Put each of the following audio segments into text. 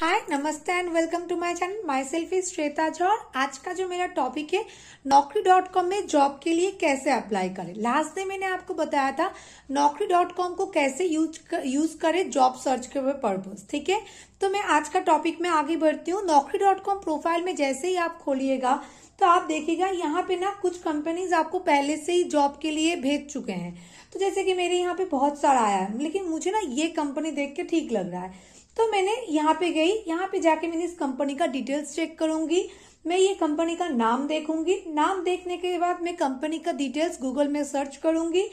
हाय नमस्ते and welcome to my channel myself is Shweta Jha आज का जो मेरा टॉपिक है नौकरी डॉट कॉम में जॉब के लिए कैसे अप्लाई करें लास्ट डे मैंने आपको बताया था नौकरी डॉट कॉम को कैसे यूज कर, यूज करें जॉब सर्च के पर्पज ठीक है तो मैं आज का टॉपिक में आगे बढ़ती हूँ नौकरी डॉट कॉम प्रोफाइल में जैसे ही आप खोलिएगा तो आप देखिएगा यहाँ पे ना कुछ कंपनीज आपको पहले से ही जॉब के लिए भेज चुके हैं तो जैसे कि मेरे यहाँ पे बहुत सारा आया है लेकिन मुझे ना ये कंपनी देख के ठीक लग रहा है तो मैंने यहाँ पे गई यहाँ पे जाके मैंने इस कंपनी का डिटेल्स चेक करूंगी मैं ये कंपनी का नाम देखूंगी नाम देखने के बाद मैं कंपनी का डिटेल्स गूगल में सर्च करूंगी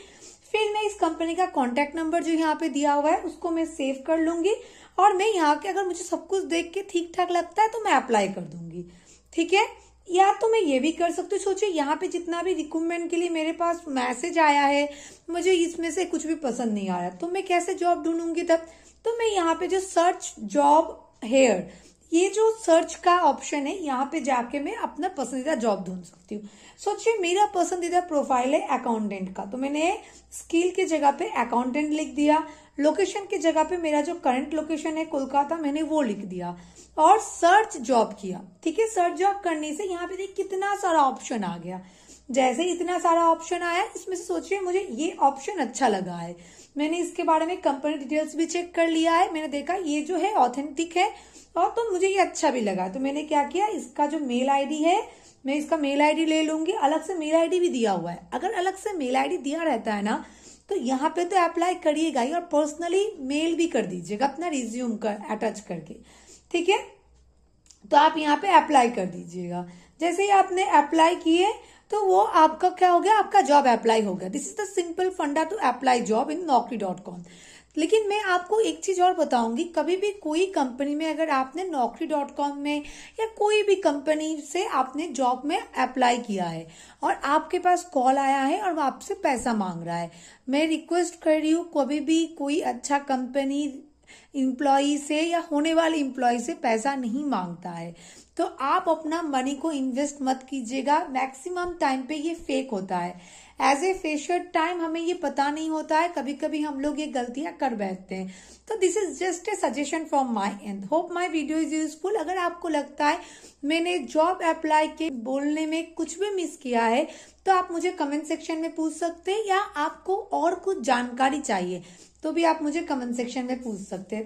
फिर मैं इस कंपनी का कॉन्टेक्ट नंबर जो यहाँ पे दिया हुआ है उसको मैं सेव कर लूंगी और मैं यहाँ के अगर मुझे सब कुछ देख के ठीक ठाक लगता है तो मैं अप्लाई कर दूंगी ठीक है या तो मैं ये भी कर सकती हूँ सोचिए यहाँ पे जितना भी रिक्रूटमेंट के लिए मेरे पास मैसेज आया है मुझे इसमें से कुछ भी पसंद नहीं आया तो मैं कैसे जॉब ढूंढूंगी तब तो मैं यहाँ पे जो सर्च जॉब हेयर ये जो सर्च का ऑप्शन है यहाँ पे जाके मैं अपना पसंदीदा जॉब ढूंढ सकती हूँ सोचिए मेरा पसंदीदा प्रोफाइल है अकाउंटेंट का तो मैंने स्किल की जगह पे अकाउंटेंट लिख दिया लोकेशन की जगह पे मेरा जो करंट लोकेशन है कोलकाता मैंने वो लिख दिया और सर्च जॉब किया ठीक है सर्च जॉब करने से यहाँ पे देख कितना सारा ऑप्शन आ गया जैसे ही इतना सारा ऑप्शन आया इसमें से सोच रही मुझे ये ऑप्शन अच्छा लगा है मैंने इसके बारे में कंपनी डिटेल्स भी चेक कर लिया है मैंने देखा ये जो है ऑथेंटिक है और तो मुझे ये अच्छा भी लगा तो मैंने क्या किया इसका जो मेल आईडी है मैं इसका मेल आईडी ले लूंगी अलग से मेल आईडी भी दिया हुआ है अगर अलग से मेल आईडी दिया रहता है ना तो यहाँ पे तो अप्लाई करिएगा ही और पर्सनली मेल भी कर दीजिएगा अपना रिज्यूम कर अटैच करके ठीक है तो आप यहाँ पे अप्लाई कर दीजिएगा जैसे ही आपने अप्लाई किए तो वो आपका क्या हो गया आपका जॉब अप्लाई हो गया this is the simple funda to apply job in Naukri dot com लेकिन मैं आपको एक चीज और बताऊंगी कभी भी कोई कंपनी में अगर आपने नौकरी डॉट कॉम में या कोई भी कंपनी से आपने जॉब में अप्लाई किया है और आपके पास कॉल आया है और वो आपसे पैसा मांग रहा है मैं रिक्वेस्ट कर रही हूँ कभी भी कोई अच्छा कंपनी इम्प्लॉय से या होने वाले इम्प्लॉय से पैसा नहीं मांगता है तो आप अपना मनी को इन्वेस्ट मत कीजिएगा मैक्सिमम टाइम पे ये फेक होता है एज ए फेशियर टाइम हमें ये पता नहीं होता है कभी कभी हम लोग ये गलतियां कर बैठते हैं तो this is just a suggestion from my and hope my video is useful अगर आपको लगता है मैंने जॉब अप्लाई के बोलने में कुछ भी मिस किया है तो आप मुझे कमेंट सेक्शन में पूछ सकते हैं या आपको और कुछ जानकारी चाहिए तो भी आप मुझे कमेंट सेक्शन में पूछ सकते हैं